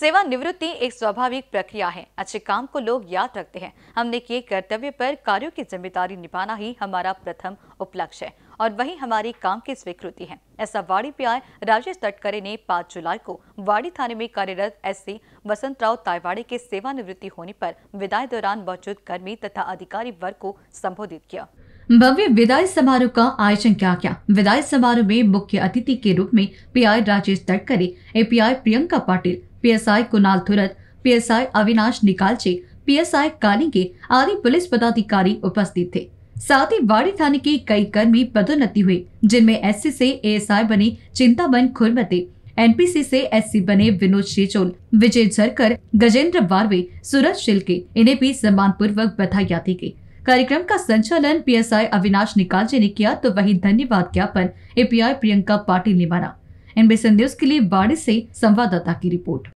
सेवानिवृत्ति एक स्वाभाविक प्रक्रिया है अच्छे काम को लोग याद रखते हैं हमने किए कर्तव्य पर कार्यों की जिम्मेदारी निभाना ही हमारा प्रथम उपलक्ष्य है और वही हमारे काम की स्वीकृति है ऐसा वाड़ी पीआई राजेश तटकरे ने 5 जुलाई को वाड़ी थाने में कार्यरत एस सी वसंतराव तायवाड़े के सेवानिवृत्ति होने पर विदाई दौरान मौजूद कर्मी तथा अधिकारी वर्ग को संबोधित किया भव्य विदाई समारोह का आयोजन किया गया विदाई समारोह में मुख्य अतिथि के रूप में PI Rajesh Tatkare API Priyanka Patil PSI Kunal Thurat PSI Avinash Nikalche PSI Kalinge आदि पुलिस पदाधिकारी उपस्थित थे साथ ही बाड़ी थाने के कई कर्मी पदोन्नति हुए जिनमें एससी से एएसआई बने चिंताबन खुरमते एनपीसी से एससी बने विनोद शेचोल विजय झरकर गजेंद्र बारवे सूरज शिल्के इन्हें भी सम्मान पूर्वक बधाइया दी गयी कार्यक्रम का संचालन पीएसआई अविनाश निकालजे ने किया तो वही धन्यवाद ज्ञापन एपीआई प्रियंका पाटिल ने माना एनबी न्यूज के लिए बाड़ी से संवाददाता की रिपोर्ट